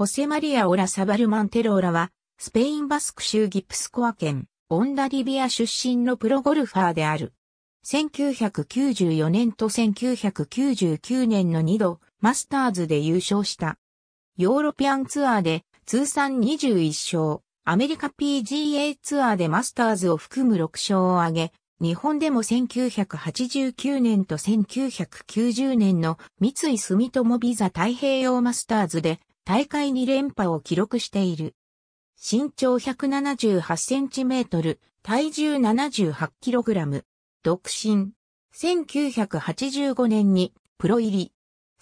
ホセマリア・オラ・サバルマンテローラは、スペイン・バスク州ギプスコア県、オンダリビア出身のプロゴルファーである。1994年と1999年の2度、マスターズで優勝した。ヨーロピアンツアーで通算21勝、アメリカ PGA ツアーでマスターズを含む6勝を挙げ、日本でも1989年と1990年の三井住友ビザ太平洋マスターズで大会2連覇を記録している。身長178センチメートル、体重78キログラム。独身。1985年にプロ入り。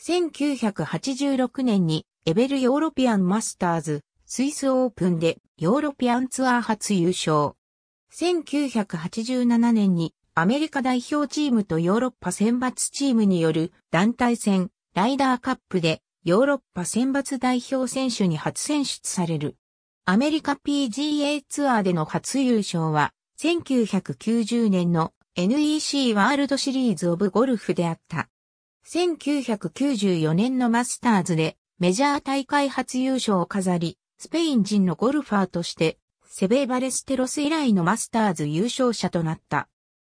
1986年にエベルヨーロピアンマスターズ、スイスオープンでヨーロピアンツアー初優勝。1987年にアメリカ代表チームとヨーロッパ選抜チームによる団体戦ライダーカップでヨーロッパ選抜代表選手に初選出される。アメリカ PGA ツアーでの初優勝は、1990年の NEC ワールドシリーズオブゴルフであった。1994年のマスターズでメジャー大会初優勝を飾り、スペイン人のゴルファーとして、セベーバレステロス以来のマスターズ優勝者となった。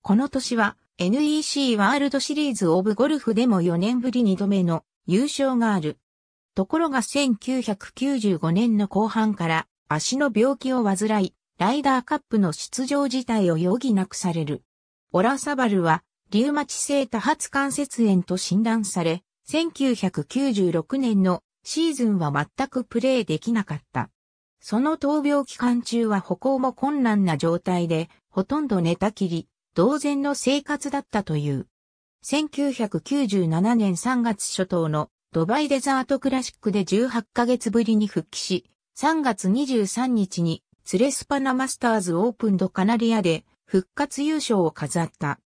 この年は NEC ワールドシリーズオブゴルフでも4年ぶり2度目の優勝がある。ところが1995年の後半から足の病気を患い、ライダーカップの出場自体を余儀なくされる。オラサバルは、リウマチ性多発関節炎と診断され、1996年のシーズンは全くプレーできなかった。その闘病期間中は歩行も困難な状態で、ほとんど寝たきり、同然の生活だったという。1997年3月初頭のドバイデザートクラシックで18ヶ月ぶりに復帰し、3月23日にツレスパナマスターズオープンドカナリアで復活優勝を飾った。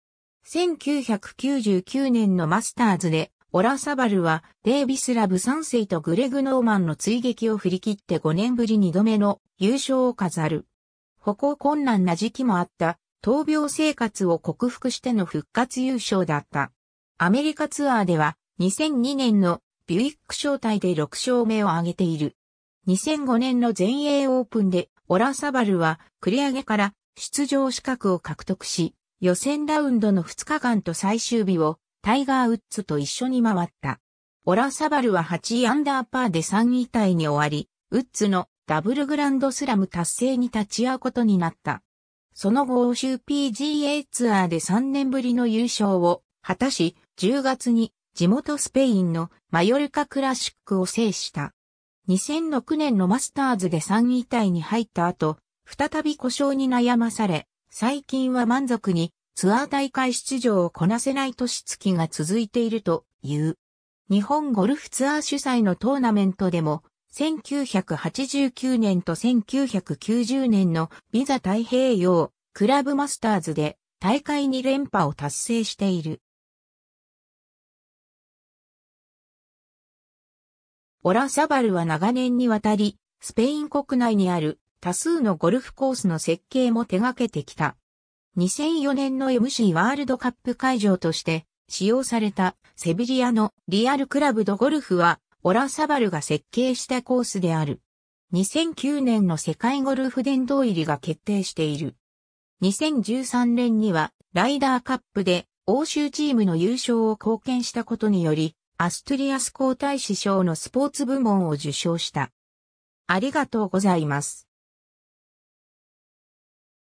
1999年のマスターズでオラサバルはデイビスラブ3世とグレグ・ノーマンの追撃を振り切って5年ぶり2度目の優勝を飾る。歩行困難な時期もあった闘病生活を克服しての復活優勝だった。アメリカツアーでは2002年のビュイック招待で6勝目を挙げている。2005年の全英オープンでオラサバルは繰り上げから出場資格を獲得し、予選ラウンドの2日間と最終日をタイガー・ウッズと一緒に回った。オラサバルは8アンダーパーで3位タイに終わり、ウッズのダブルグランドスラム達成に立ち会うことになった。その後欧州 PGA ツアーで3年ぶりの優勝を果たし、10月に地元スペインのマヨルカクラシックを制した。2006年のマスターズで3位隊に入った後、再び故障に悩まされ、最近は満足にツアー大会出場をこなせない年月が続いているという。日本ゴルフツアー主催のトーナメントでも1989年と1990年のビザ太平洋クラブマスターズで大会2連覇を達成している。オラサバルは長年にわたり、スペイン国内にある多数のゴルフコースの設計も手掛けてきた。2004年の MC ワールドカップ会場として使用されたセビリアのリアルクラブドゴルフはオラサバルが設計したコースである。2009年の世界ゴルフ殿堂入りが決定している。2013年にはライダーカップで欧州チームの優勝を貢献したことにより、アストリアス皇太子賞のスポーツ部門を受賞した。ありがとうございます。